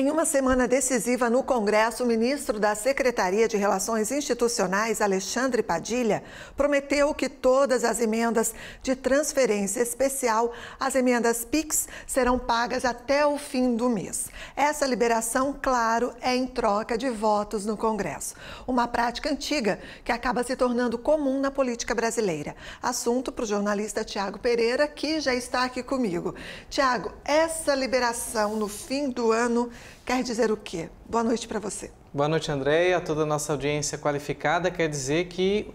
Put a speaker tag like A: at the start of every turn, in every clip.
A: Em uma semana decisiva no Congresso, o ministro da Secretaria de Relações Institucionais, Alexandre Padilha, prometeu que todas as emendas de transferência especial, as emendas PIX, serão pagas até o fim do mês. Essa liberação, claro, é em troca de votos no Congresso. Uma prática antiga que acaba se tornando comum na política brasileira. Assunto para o jornalista Tiago Pereira, que já está aqui comigo. Tiago, essa liberação no fim do ano quer dizer o quê? Boa noite para você.
B: Boa noite, Andréia. Toda a nossa audiência qualificada quer dizer que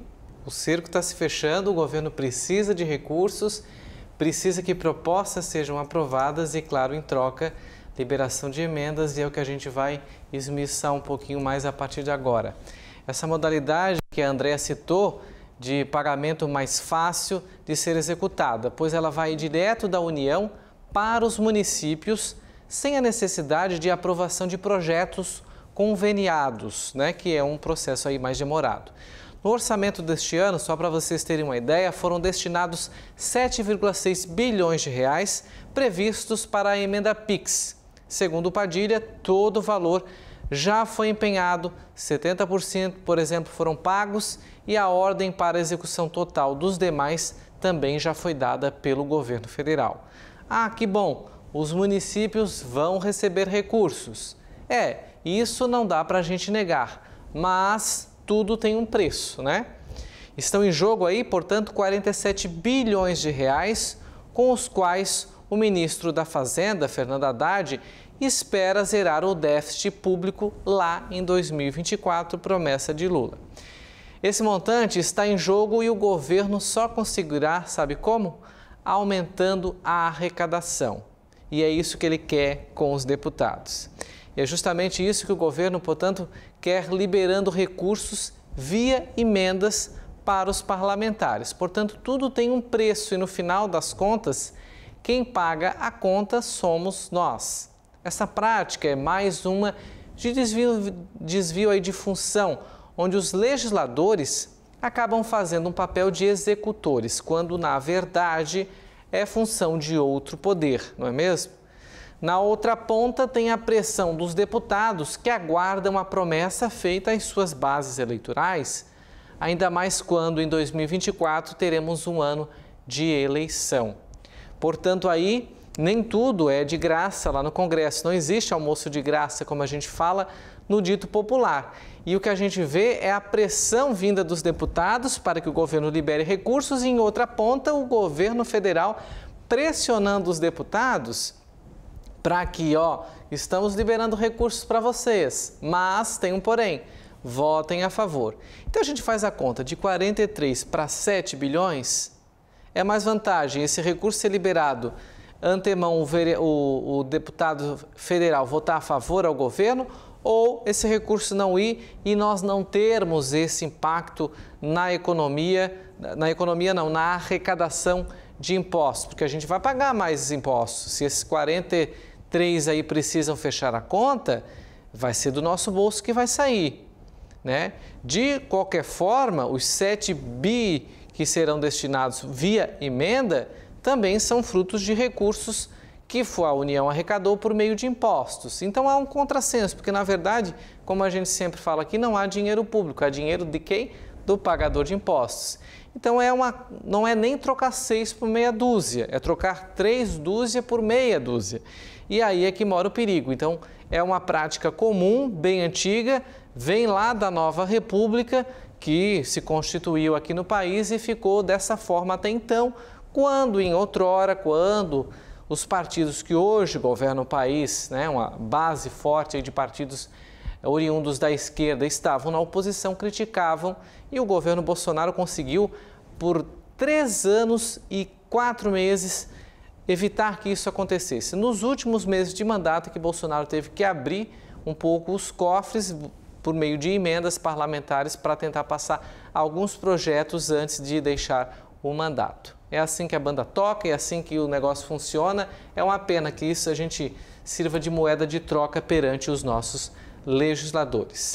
B: o cerco está se fechando, o governo precisa de recursos, precisa que propostas sejam aprovadas e, claro, em troca, liberação de emendas, e é o que a gente vai esmiuçar um pouquinho mais a partir de agora. Essa modalidade que a Andréia citou de pagamento mais fácil de ser executada, pois ela vai direto da União para os municípios sem a necessidade de aprovação de projetos conveniados, né, que é um processo aí mais demorado. No orçamento deste ano, só para vocês terem uma ideia, foram destinados 7,6 bilhões de reais previstos para a emenda PIX. Segundo Padilha, todo o valor já foi empenhado, 70%, por exemplo, foram pagos e a ordem para a execução total dos demais também já foi dada pelo governo federal. Ah, que bom! os municípios vão receber recursos. É, isso não dá para a gente negar, mas tudo tem um preço, né? Estão em jogo aí, portanto, 47 bilhões de reais, com os quais o ministro da Fazenda, Fernando Haddad, espera zerar o déficit público lá em 2024, promessa de Lula. Esse montante está em jogo e o governo só conseguirá, sabe como? Aumentando a arrecadação. E é isso que ele quer com os deputados. E é justamente isso que o governo, portanto, quer liberando recursos via emendas para os parlamentares. Portanto, tudo tem um preço e no final das contas, quem paga a conta somos nós. Essa prática é mais uma de desvio, desvio aí de função, onde os legisladores acabam fazendo um papel de executores, quando na verdade é função de outro poder, não é mesmo? Na outra ponta tem a pressão dos deputados que aguardam a promessa feita às suas bases eleitorais, ainda mais quando em 2024 teremos um ano de eleição. Portanto, aí nem tudo é de graça lá no Congresso, não existe almoço de graça, como a gente fala, no dito popular. E o que a gente vê é a pressão vinda dos deputados para que o governo libere recursos e, em outra ponta, o governo federal pressionando os deputados para que, ó, estamos liberando recursos para vocês, mas tem um porém, votem a favor. Então a gente faz a conta de 43 para 7 bilhões, é mais vantagem esse recurso ser liberado antemão o, o, o deputado federal votar a favor ao governo ou esse recurso não ir e nós não termos esse impacto na economia, na economia não, na arrecadação de impostos, porque a gente vai pagar mais impostos. Se esses 43 aí precisam fechar a conta, vai ser do nosso bolso que vai sair. Né? De qualquer forma, os 7 bi que serão destinados via emenda também são frutos de recursos que a União arrecadou por meio de impostos. Então há um contrassenso, porque na verdade, como a gente sempre fala aqui, não há dinheiro público, há dinheiro de quem? Do pagador de impostos. Então é uma, não é nem trocar seis por meia dúzia, é trocar três dúzia por meia dúzia. E aí é que mora o perigo. Então é uma prática comum, bem antiga, vem lá da nova república que se constituiu aqui no país e ficou dessa forma até então, quando em outrora, quando os partidos que hoje governam o país, né, uma base forte de partidos eh, oriundos da esquerda, estavam na oposição, criticavam e o governo Bolsonaro conseguiu, por três anos e quatro meses, evitar que isso acontecesse. Nos últimos meses de mandato que Bolsonaro teve que abrir um pouco os cofres por meio de emendas parlamentares para tentar passar alguns projetos antes de deixar o mandato é assim que a banda toca, é assim que o negócio funciona. É uma pena que isso a gente sirva de moeda de troca perante os nossos legisladores.